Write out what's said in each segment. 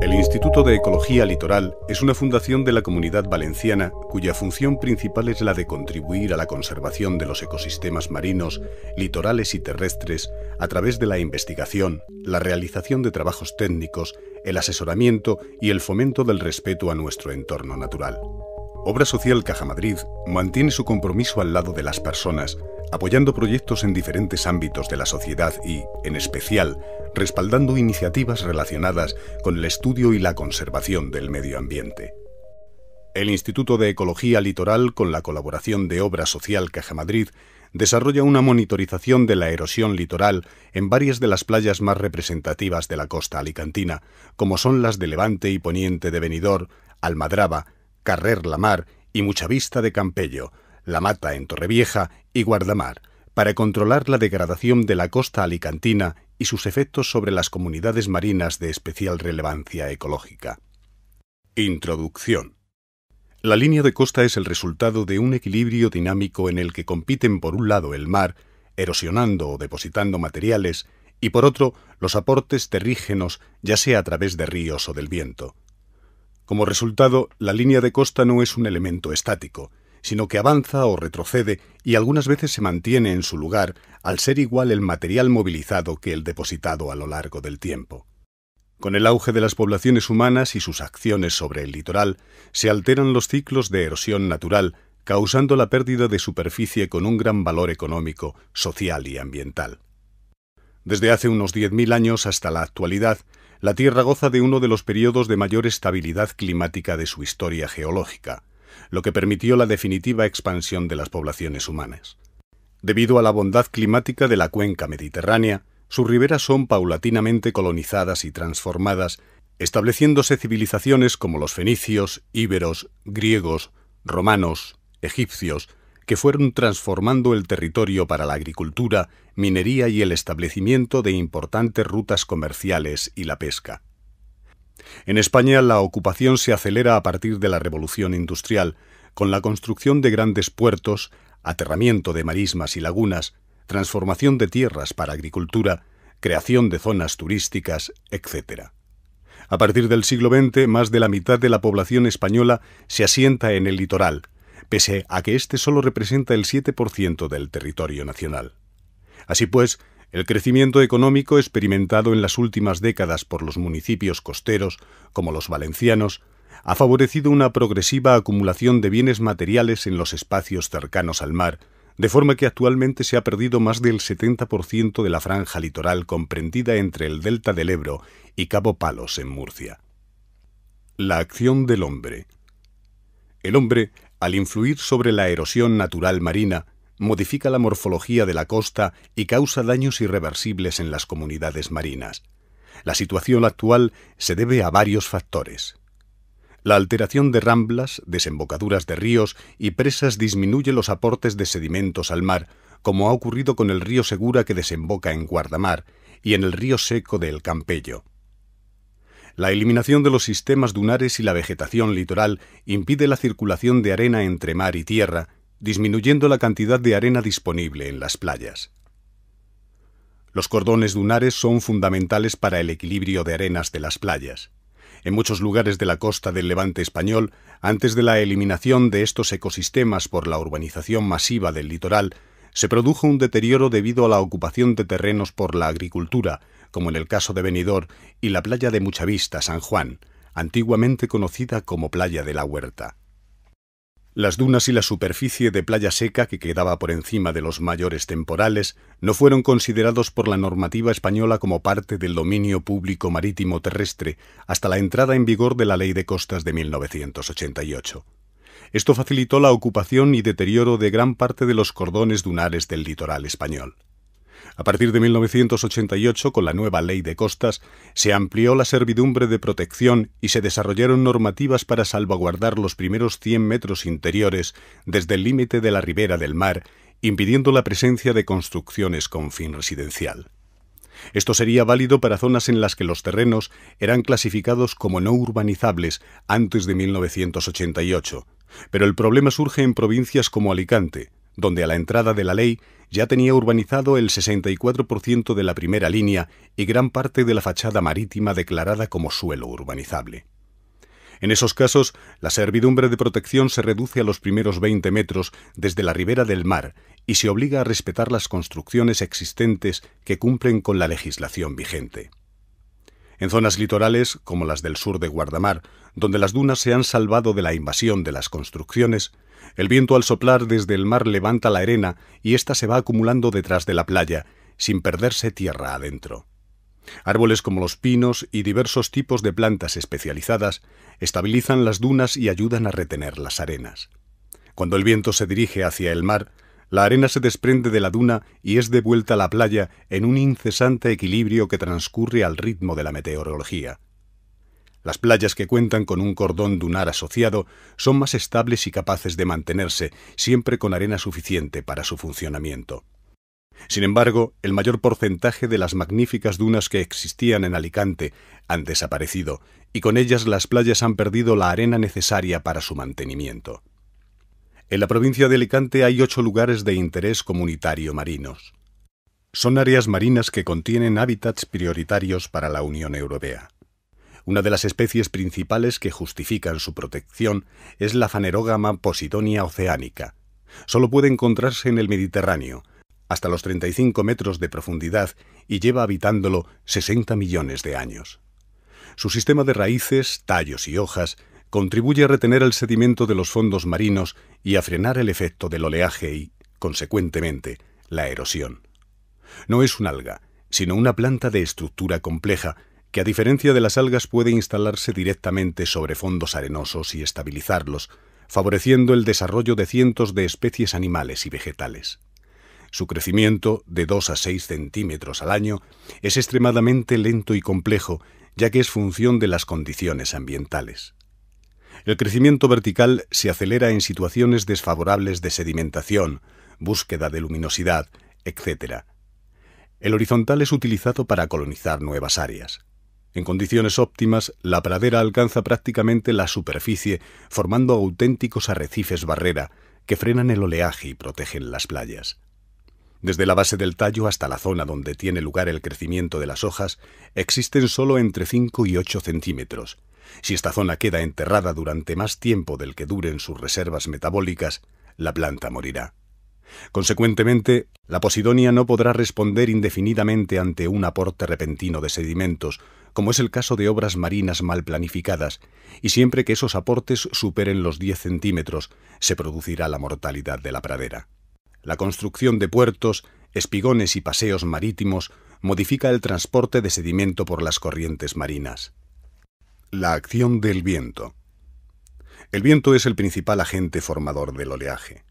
El Instituto de Ecología Litoral es una fundación de la comunidad valenciana cuya función principal es la de contribuir a la conservación de los ecosistemas marinos, litorales y terrestres a través de la investigación, la realización de trabajos técnicos, el asesoramiento y el fomento del respeto a nuestro entorno natural. Obra Social Caja Madrid mantiene su compromiso al lado de las personas, apoyando proyectos en diferentes ámbitos de la sociedad y, en especial, respaldando iniciativas relacionadas con el estudio y la conservación del medio ambiente. El Instituto de Ecología Litoral, con la colaboración de Obra Social Caja Madrid, desarrolla una monitorización de la erosión litoral en varias de las playas más representativas de la costa alicantina, como son las de Levante y Poniente de Benidorm, Almadraba, Carrer la Mar y Muchavista de Campello, La Mata en Torrevieja y Guardamar, para controlar la degradación de la costa alicantina y sus efectos sobre las comunidades marinas de especial relevancia ecológica. Introducción. La línea de costa es el resultado de un equilibrio dinámico en el que compiten por un lado el mar, erosionando o depositando materiales, y por otro los aportes terrígenos, ya sea a través de ríos o del viento. Como resultado, la línea de costa no es un elemento estático, sino que avanza o retrocede y algunas veces se mantiene en su lugar al ser igual el material movilizado que el depositado a lo largo del tiempo. Con el auge de las poblaciones humanas y sus acciones sobre el litoral, se alteran los ciclos de erosión natural, causando la pérdida de superficie con un gran valor económico, social y ambiental. Desde hace unos 10.000 años hasta la actualidad, la Tierra goza de uno de los periodos de mayor estabilidad climática de su historia geológica, lo que permitió la definitiva expansión de las poblaciones humanas. Debido a la bondad climática de la cuenca mediterránea, sus riberas son paulatinamente colonizadas y transformadas, estableciéndose civilizaciones como los fenicios, íberos, griegos, romanos, egipcios, que fueron transformando el territorio para la agricultura, minería y el establecimiento de importantes rutas comerciales y la pesca. En España la ocupación se acelera a partir de la Revolución Industrial, con la construcción de grandes puertos, aterramiento de marismas y lagunas, transformación de tierras para agricultura, creación de zonas turísticas, etc. A partir del siglo XX, más de la mitad de la población española se asienta en el litoral, pese a que este solo representa el 7% del territorio nacional. Así pues, el crecimiento económico experimentado en las últimas décadas por los municipios costeros, como los valencianos, ha favorecido una progresiva acumulación de bienes materiales en los espacios cercanos al mar, de forma que actualmente se ha perdido más del 70% de la franja litoral comprendida entre el delta del Ebro y Cabo Palos en Murcia. La acción del hombre. El hombre al influir sobre la erosión natural marina, modifica la morfología de la costa y causa daños irreversibles en las comunidades marinas. La situación actual se debe a varios factores. La alteración de ramblas, desembocaduras de ríos y presas disminuye los aportes de sedimentos al mar, como ha ocurrido con el río Segura que desemboca en Guardamar y en el río Seco del Campello. La eliminación de los sistemas dunares y la vegetación litoral impide la circulación de arena entre mar y tierra, disminuyendo la cantidad de arena disponible en las playas. Los cordones dunares son fundamentales para el equilibrio de arenas de las playas. En muchos lugares de la costa del levante español, antes de la eliminación de estos ecosistemas por la urbanización masiva del litoral, se produjo un deterioro debido a la ocupación de terrenos por la agricultura, como en el caso de Benidorm y la playa de Muchavista, San Juan, antiguamente conocida como Playa de la Huerta. Las dunas y la superficie de playa seca que quedaba por encima de los mayores temporales no fueron considerados por la normativa española como parte del dominio público marítimo terrestre hasta la entrada en vigor de la Ley de Costas de 1988. Esto facilitó la ocupación y deterioro de gran parte de los cordones dunares del litoral español. A partir de 1988, con la nueva Ley de Costas, se amplió la servidumbre de protección y se desarrollaron normativas para salvaguardar los primeros 100 metros interiores desde el límite de la ribera del mar, impidiendo la presencia de construcciones con fin residencial. Esto sería válido para zonas en las que los terrenos eran clasificados como no urbanizables antes de 1988, pero el problema surge en provincias como Alicante, donde a la entrada de la ley ya tenía urbanizado el 64% de la primera línea y gran parte de la fachada marítima declarada como suelo urbanizable. En esos casos, la servidumbre de protección se reduce a los primeros 20 metros desde la ribera del mar y se obliga a respetar las construcciones existentes que cumplen con la legislación vigente. En zonas litorales, como las del sur de Guardamar, donde las dunas se han salvado de la invasión de las construcciones, el viento al soplar desde el mar levanta la arena y ésta se va acumulando detrás de la playa, sin perderse tierra adentro. Árboles como los pinos y diversos tipos de plantas especializadas estabilizan las dunas y ayudan a retener las arenas. Cuando el viento se dirige hacia el mar, la arena se desprende de la duna y es devuelta a la playa en un incesante equilibrio que transcurre al ritmo de la meteorología. Las playas que cuentan con un cordón dunar asociado son más estables y capaces de mantenerse, siempre con arena suficiente para su funcionamiento. Sin embargo, el mayor porcentaje de las magníficas dunas que existían en Alicante han desaparecido, y con ellas las playas han perdido la arena necesaria para su mantenimiento. En la provincia de Alicante hay ocho lugares de interés comunitario marinos. Son áreas marinas que contienen hábitats prioritarios para la Unión Europea. Una de las especies principales que justifican su protección es la fanerógama posidonia oceánica. Solo puede encontrarse en el Mediterráneo, hasta los 35 metros de profundidad y lleva habitándolo 60 millones de años. Su sistema de raíces, tallos y hojas contribuye a retener el sedimento de los fondos marinos y a frenar el efecto del oleaje y, consecuentemente, la erosión. No es un alga, sino una planta de estructura compleja que a diferencia de las algas puede instalarse directamente sobre fondos arenosos y estabilizarlos, favoreciendo el desarrollo de cientos de especies animales y vegetales. Su crecimiento, de 2 a 6 centímetros al año, es extremadamente lento y complejo, ya que es función de las condiciones ambientales. El crecimiento vertical se acelera en situaciones desfavorables de sedimentación, búsqueda de luminosidad, etc. El horizontal es utilizado para colonizar nuevas áreas. En condiciones óptimas, la pradera alcanza prácticamente la superficie, formando auténticos arrecifes barrera que frenan el oleaje y protegen las playas. Desde la base del tallo hasta la zona donde tiene lugar el crecimiento de las hojas, existen solo entre 5 y 8 centímetros. Si esta zona queda enterrada durante más tiempo del que duren sus reservas metabólicas, la planta morirá. Consecuentemente, la posidonia no podrá responder indefinidamente ante un aporte repentino de sedimentos, como es el caso de obras marinas mal planificadas, y siempre que esos aportes superen los 10 centímetros, se producirá la mortalidad de la pradera. La construcción de puertos, espigones y paseos marítimos modifica el transporte de sedimento por las corrientes marinas. La acción del viento. El viento es el principal agente formador del oleaje.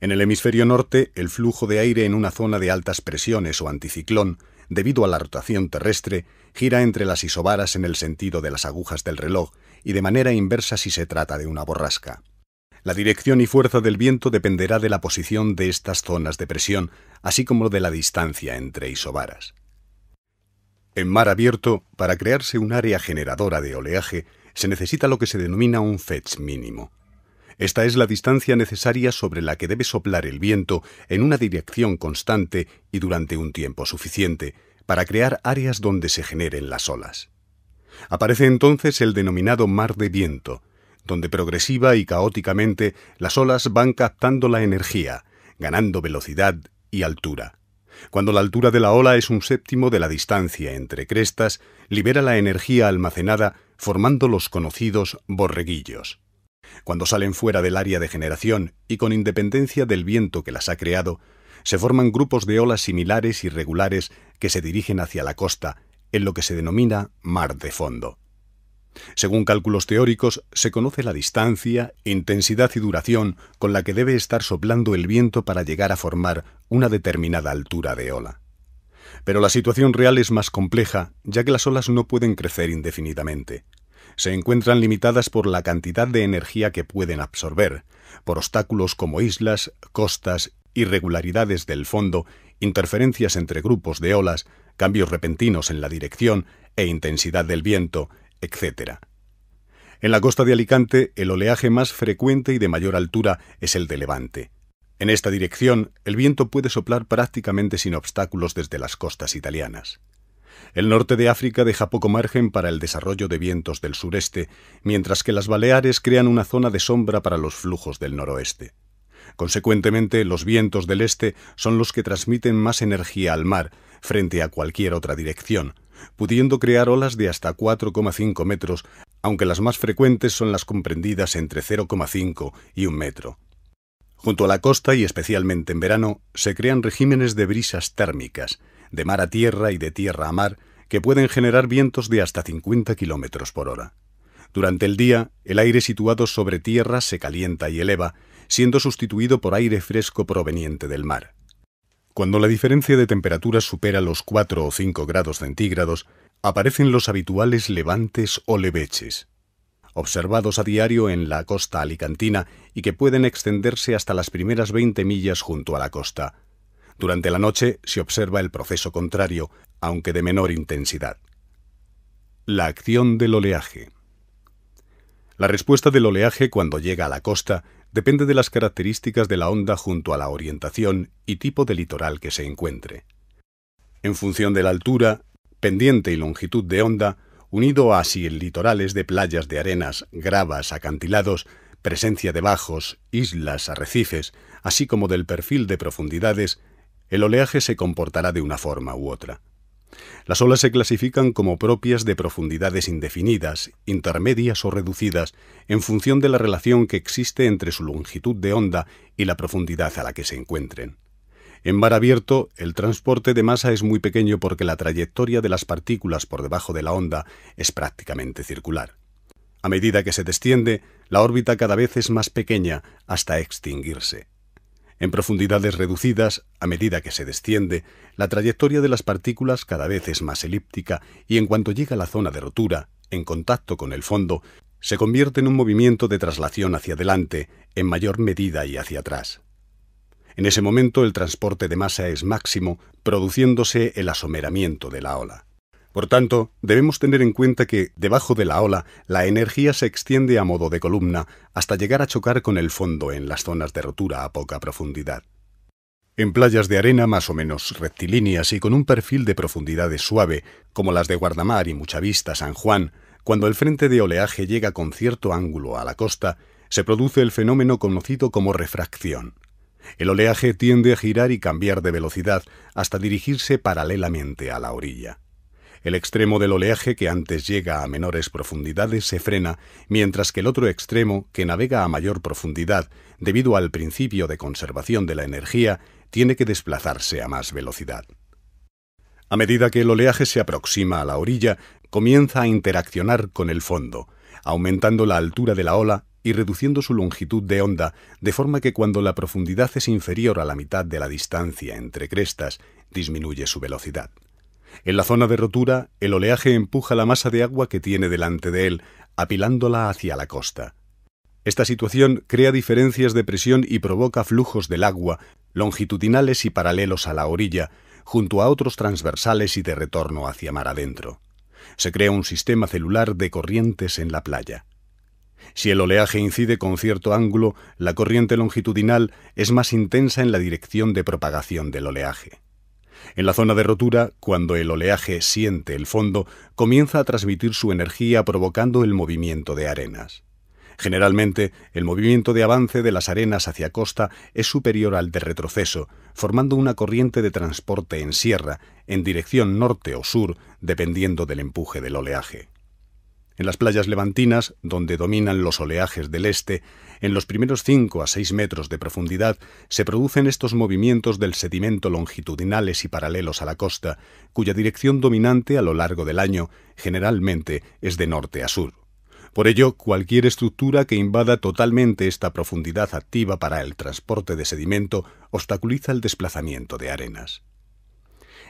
En el hemisferio norte, el flujo de aire en una zona de altas presiones o anticiclón debido a la rotación terrestre, gira entre las isobaras en el sentido de las agujas del reloj y de manera inversa si se trata de una borrasca. La dirección y fuerza del viento dependerá de la posición de estas zonas de presión, así como de la distancia entre isobaras. En mar abierto, para crearse un área generadora de oleaje, se necesita lo que se denomina un fetch mínimo, esta es la distancia necesaria sobre la que debe soplar el viento en una dirección constante y durante un tiempo suficiente, para crear áreas donde se generen las olas. Aparece entonces el denominado mar de viento, donde progresiva y caóticamente las olas van captando la energía, ganando velocidad y altura. Cuando la altura de la ola es un séptimo de la distancia entre crestas, libera la energía almacenada formando los conocidos borreguillos. Cuando salen fuera del área de generación y con independencia del viento que las ha creado, se forman grupos de olas similares y regulares que se dirigen hacia la costa, en lo que se denomina mar de fondo. Según cálculos teóricos, se conoce la distancia, intensidad y duración con la que debe estar soplando el viento para llegar a formar una determinada altura de ola. Pero la situación real es más compleja, ya que las olas no pueden crecer indefinidamente se encuentran limitadas por la cantidad de energía que pueden absorber, por obstáculos como islas, costas, irregularidades del fondo, interferencias entre grupos de olas, cambios repentinos en la dirección e intensidad del viento, etc. En la costa de Alicante, el oleaje más frecuente y de mayor altura es el de levante. En esta dirección, el viento puede soplar prácticamente sin obstáculos desde las costas italianas. El norte de África deja poco margen para el desarrollo de vientos del sureste, mientras que las Baleares crean una zona de sombra para los flujos del noroeste. Consecuentemente, los vientos del este son los que transmiten más energía al mar frente a cualquier otra dirección, pudiendo crear olas de hasta 4,5 metros, aunque las más frecuentes son las comprendidas entre 0,5 y un metro. Junto a la costa y especialmente en verano, se crean regímenes de brisas térmicas, de mar a tierra y de tierra a mar, que pueden generar vientos de hasta 50 kilómetros por hora. Durante el día, el aire situado sobre tierra se calienta y eleva, siendo sustituido por aire fresco proveniente del mar. Cuando la diferencia de temperatura supera los 4 o 5 grados centígrados, aparecen los habituales levantes o leveches, observados a diario en la costa alicantina y que pueden extenderse hasta las primeras 20 millas junto a la costa, durante la noche se observa el proceso contrario, aunque de menor intensidad. La acción del oleaje. La respuesta del oleaje cuando llega a la costa depende de las características de la onda junto a la orientación y tipo de litoral que se encuentre. En función de la altura, pendiente y longitud de onda, unido a si el litoral es de playas de arenas, gravas, acantilados, presencia de bajos, islas, arrecifes, así como del perfil de profundidades, el oleaje se comportará de una forma u otra. Las olas se clasifican como propias de profundidades indefinidas, intermedias o reducidas, en función de la relación que existe entre su longitud de onda y la profundidad a la que se encuentren. En mar abierto, el transporte de masa es muy pequeño porque la trayectoria de las partículas por debajo de la onda es prácticamente circular. A medida que se desciende, la órbita cada vez es más pequeña hasta extinguirse. En profundidades reducidas, a medida que se desciende, la trayectoria de las partículas cada vez es más elíptica y en cuanto llega a la zona de rotura, en contacto con el fondo, se convierte en un movimiento de traslación hacia adelante, en mayor medida y hacia atrás. En ese momento el transporte de masa es máximo, produciéndose el asomeramiento de la ola. Por tanto, debemos tener en cuenta que, debajo de la ola, la energía se extiende a modo de columna hasta llegar a chocar con el fondo en las zonas de rotura a poca profundidad. En playas de arena más o menos rectilíneas y con un perfil de profundidades suave, como las de Guardamar y Muchavista San Juan, cuando el frente de oleaje llega con cierto ángulo a la costa, se produce el fenómeno conocido como refracción. El oleaje tiende a girar y cambiar de velocidad hasta dirigirse paralelamente a la orilla. El extremo del oleaje que antes llega a menores profundidades se frena, mientras que el otro extremo, que navega a mayor profundidad debido al principio de conservación de la energía, tiene que desplazarse a más velocidad. A medida que el oleaje se aproxima a la orilla, comienza a interaccionar con el fondo, aumentando la altura de la ola y reduciendo su longitud de onda, de forma que cuando la profundidad es inferior a la mitad de la distancia entre crestas, disminuye su velocidad. En la zona de rotura, el oleaje empuja la masa de agua que tiene delante de él, apilándola hacia la costa. Esta situación crea diferencias de presión y provoca flujos del agua, longitudinales y paralelos a la orilla, junto a otros transversales y de retorno hacia mar adentro. Se crea un sistema celular de corrientes en la playa. Si el oleaje incide con cierto ángulo, la corriente longitudinal es más intensa en la dirección de propagación del oleaje. En la zona de rotura, cuando el oleaje siente el fondo, comienza a transmitir su energía provocando el movimiento de arenas. Generalmente, el movimiento de avance de las arenas hacia costa es superior al de retroceso, formando una corriente de transporte en sierra, en dirección norte o sur, dependiendo del empuje del oleaje. En las playas levantinas, donde dominan los oleajes del este, en los primeros 5 a 6 metros de profundidad se producen estos movimientos del sedimento longitudinales y paralelos a la costa, cuya dirección dominante a lo largo del año generalmente es de norte a sur. Por ello, cualquier estructura que invada totalmente esta profundidad activa para el transporte de sedimento obstaculiza el desplazamiento de arenas.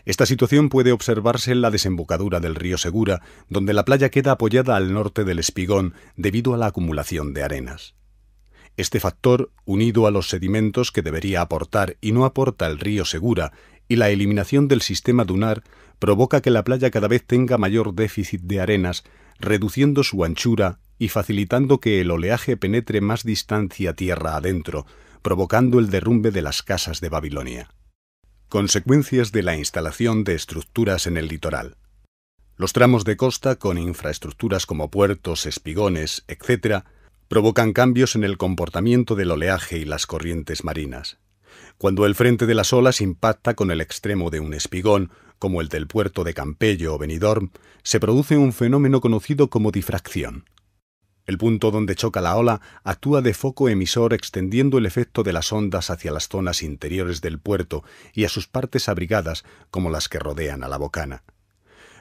Esta situación puede observarse en la desembocadura del río Segura, donde la playa queda apoyada al norte del espigón debido a la acumulación de arenas. Este factor, unido a los sedimentos que debería aportar y no aporta el río Segura, y la eliminación del sistema dunar, provoca que la playa cada vez tenga mayor déficit de arenas, reduciendo su anchura y facilitando que el oleaje penetre más distancia tierra adentro, provocando el derrumbe de las casas de Babilonia. Consecuencias de la instalación de estructuras en el litoral. Los tramos de costa, con infraestructuras como puertos, espigones, etc., provocan cambios en el comportamiento del oleaje y las corrientes marinas. Cuando el frente de las olas impacta con el extremo de un espigón, como el del puerto de Campello o Benidorm, se produce un fenómeno conocido como difracción. El punto donde choca la ola actúa de foco emisor extendiendo el efecto de las ondas hacia las zonas interiores del puerto y a sus partes abrigadas como las que rodean a la bocana.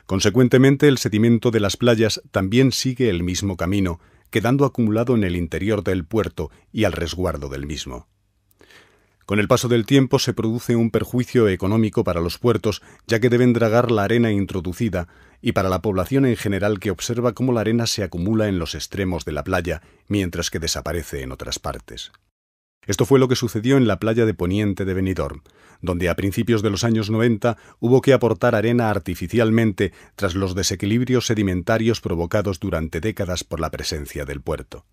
Consecuentemente, el sedimento de las playas también sigue el mismo camino quedando acumulado en el interior del puerto y al resguardo del mismo. Con el paso del tiempo se produce un perjuicio económico para los puertos, ya que deben dragar la arena introducida, y para la población en general que observa cómo la arena se acumula en los extremos de la playa, mientras que desaparece en otras partes. Esto fue lo que sucedió en la playa de Poniente de Benidorm, donde a principios de los años 90 hubo que aportar arena artificialmente tras los desequilibrios sedimentarios provocados durante décadas por la presencia del puerto.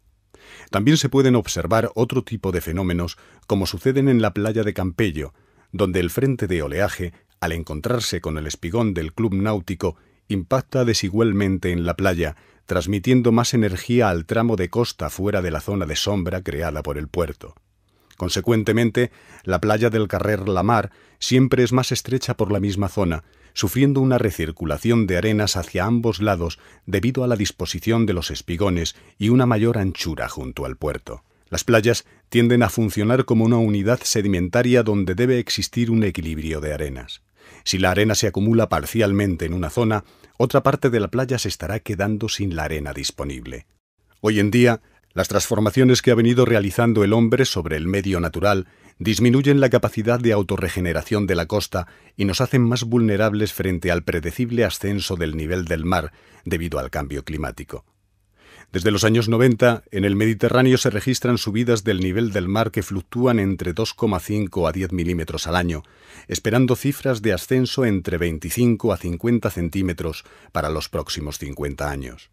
También se pueden observar otro tipo de fenómenos como suceden en la playa de Campello, donde el frente de oleaje, al encontrarse con el espigón del club náutico, impacta desigualmente en la playa, transmitiendo más energía al tramo de costa fuera de la zona de sombra creada por el puerto. Consecuentemente, la playa del Carrer Lamar siempre es más estrecha por la misma zona, sufriendo una recirculación de arenas hacia ambos lados debido a la disposición de los espigones y una mayor anchura junto al puerto. Las playas tienden a funcionar como una unidad sedimentaria donde debe existir un equilibrio de arenas. Si la arena se acumula parcialmente en una zona, otra parte de la playa se estará quedando sin la arena disponible. Hoy en día, las transformaciones que ha venido realizando el hombre sobre el medio natural disminuyen la capacidad de autorregeneración de la costa y nos hacen más vulnerables frente al predecible ascenso del nivel del mar debido al cambio climático. Desde los años 90, en el Mediterráneo se registran subidas del nivel del mar que fluctúan entre 2,5 a 10 milímetros al año, esperando cifras de ascenso entre 25 a 50 centímetros para los próximos 50 años.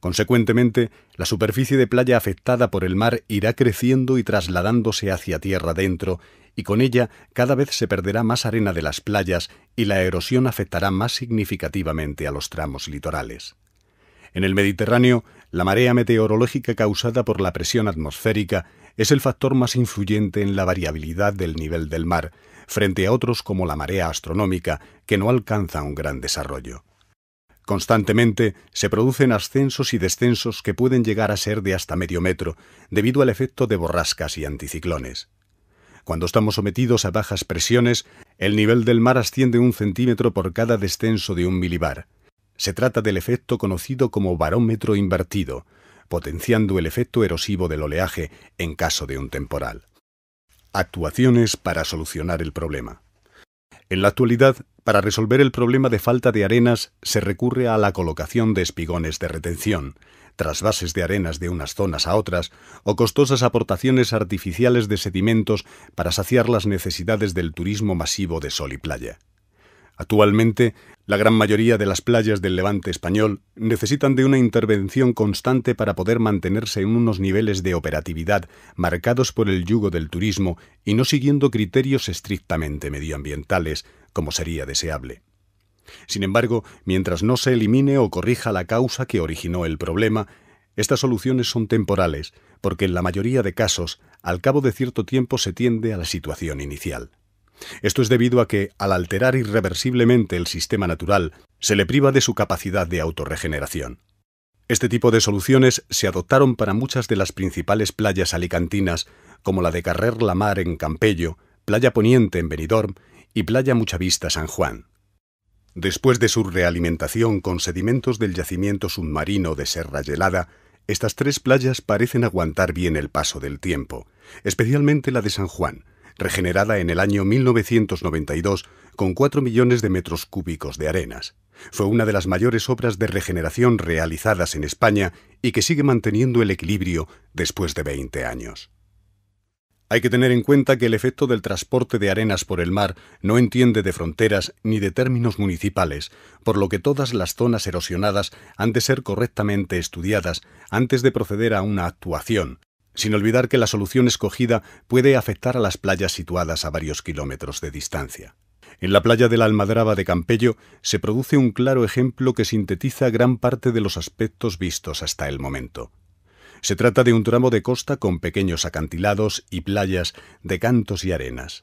Consecuentemente, la superficie de playa afectada por el mar irá creciendo y trasladándose hacia tierra adentro, y con ella cada vez se perderá más arena de las playas y la erosión afectará más significativamente a los tramos litorales. En el Mediterráneo, la marea meteorológica causada por la presión atmosférica es el factor más influyente en la variabilidad del nivel del mar, frente a otros como la marea astronómica, que no alcanza un gran desarrollo. Constantemente se producen ascensos y descensos que pueden llegar a ser de hasta medio metro, debido al efecto de borrascas y anticiclones. Cuando estamos sometidos a bajas presiones, el nivel del mar asciende un centímetro por cada descenso de un milibar. Se trata del efecto conocido como barómetro invertido, potenciando el efecto erosivo del oleaje en caso de un temporal. Actuaciones para solucionar el problema. En la actualidad, para resolver el problema de falta de arenas, se recurre a la colocación de espigones de retención, trasvases de arenas de unas zonas a otras, o costosas aportaciones artificiales de sedimentos para saciar las necesidades del turismo masivo de sol y playa. Actualmente, la gran mayoría de las playas del levante español necesitan de una intervención constante para poder mantenerse en unos niveles de operatividad marcados por el yugo del turismo y no siguiendo criterios estrictamente medioambientales, como sería deseable. Sin embargo, mientras no se elimine o corrija la causa que originó el problema, estas soluciones son temporales, porque en la mayoría de casos, al cabo de cierto tiempo se tiende a la situación inicial. Esto es debido a que, al alterar irreversiblemente el sistema natural, se le priva de su capacidad de autorregeneración. Este tipo de soluciones se adoptaron para muchas de las principales playas alicantinas, como la de Carrer la Mar en Campello, Playa Poniente en Benidorm y Playa Muchavista San Juan. Después de su realimentación con sedimentos del yacimiento submarino de Serra Gelada, estas tres playas parecen aguantar bien el paso del tiempo, especialmente la de San Juan, regenerada en el año 1992 con 4 millones de metros cúbicos de arenas. Fue una de las mayores obras de regeneración realizadas en España y que sigue manteniendo el equilibrio después de 20 años. Hay que tener en cuenta que el efecto del transporte de arenas por el mar no entiende de fronteras ni de términos municipales, por lo que todas las zonas erosionadas han de ser correctamente estudiadas antes de proceder a una actuación, sin olvidar que la solución escogida puede afectar a las playas situadas a varios kilómetros de distancia. En la playa de la Almadraba de Campello se produce un claro ejemplo que sintetiza gran parte de los aspectos vistos hasta el momento. Se trata de un tramo de costa con pequeños acantilados y playas de cantos y arenas.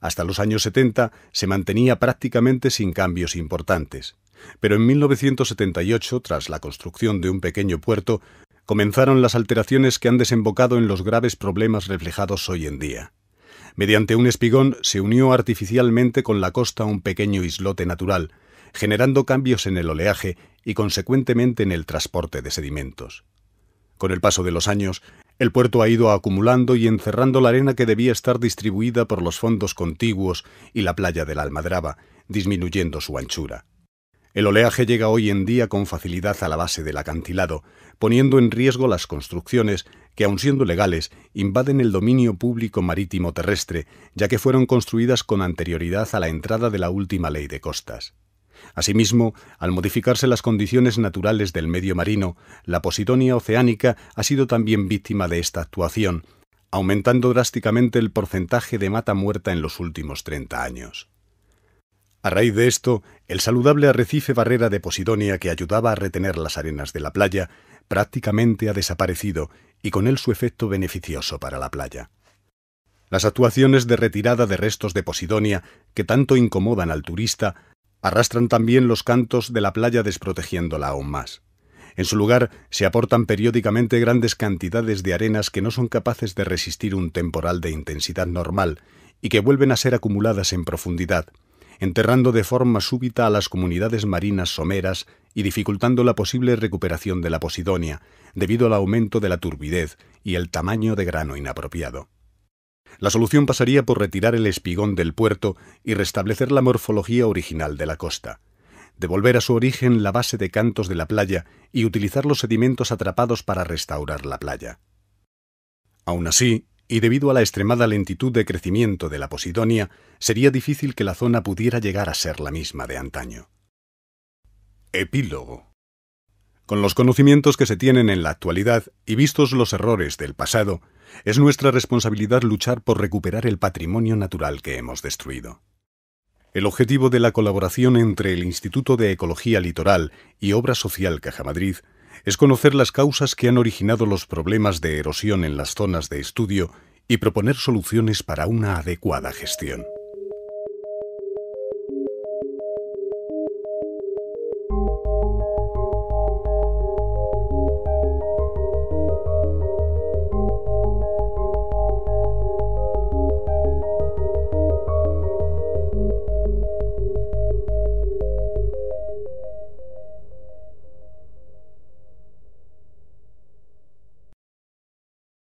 Hasta los años 70 se mantenía prácticamente sin cambios importantes, pero en 1978, tras la construcción de un pequeño puerto, comenzaron las alteraciones que han desembocado en los graves problemas reflejados hoy en día. Mediante un espigón se unió artificialmente con la costa un pequeño islote natural, generando cambios en el oleaje y consecuentemente en el transporte de sedimentos. Con el paso de los años, el puerto ha ido acumulando y encerrando la arena que debía estar distribuida por los fondos contiguos y la playa de la Almadraba, disminuyendo su anchura. El oleaje llega hoy en día con facilidad a la base del acantilado, poniendo en riesgo las construcciones que, aun siendo legales, invaden el dominio público marítimo terrestre, ya que fueron construidas con anterioridad a la entrada de la última ley de costas. Asimismo, al modificarse las condiciones naturales del medio marino, la posidonia oceánica ha sido también víctima de esta actuación, aumentando drásticamente el porcentaje de mata muerta en los últimos 30 años. A raíz de esto, el saludable arrecife barrera de Posidonia que ayudaba a retener las arenas de la playa prácticamente ha desaparecido y con él su efecto beneficioso para la playa. Las actuaciones de retirada de restos de Posidonia, que tanto incomodan al turista, arrastran también los cantos de la playa desprotegiéndola aún más. En su lugar, se aportan periódicamente grandes cantidades de arenas que no son capaces de resistir un temporal de intensidad normal y que vuelven a ser acumuladas en profundidad, enterrando de forma súbita a las comunidades marinas someras y dificultando la posible recuperación de la Posidonia, debido al aumento de la turbidez y el tamaño de grano inapropiado. La solución pasaría por retirar el espigón del puerto y restablecer la morfología original de la costa, devolver a su origen la base de cantos de la playa y utilizar los sedimentos atrapados para restaurar la playa. Aún así, y debido a la extremada lentitud de crecimiento de la Posidonia, sería difícil que la zona pudiera llegar a ser la misma de antaño. Epílogo. Con los conocimientos que se tienen en la actualidad y vistos los errores del pasado, es nuestra responsabilidad luchar por recuperar el patrimonio natural que hemos destruido. El objetivo de la colaboración entre el Instituto de Ecología Litoral y Obra Social Caja Madrid es conocer las causas que han originado los problemas de erosión en las zonas de estudio y proponer soluciones para una adecuada gestión.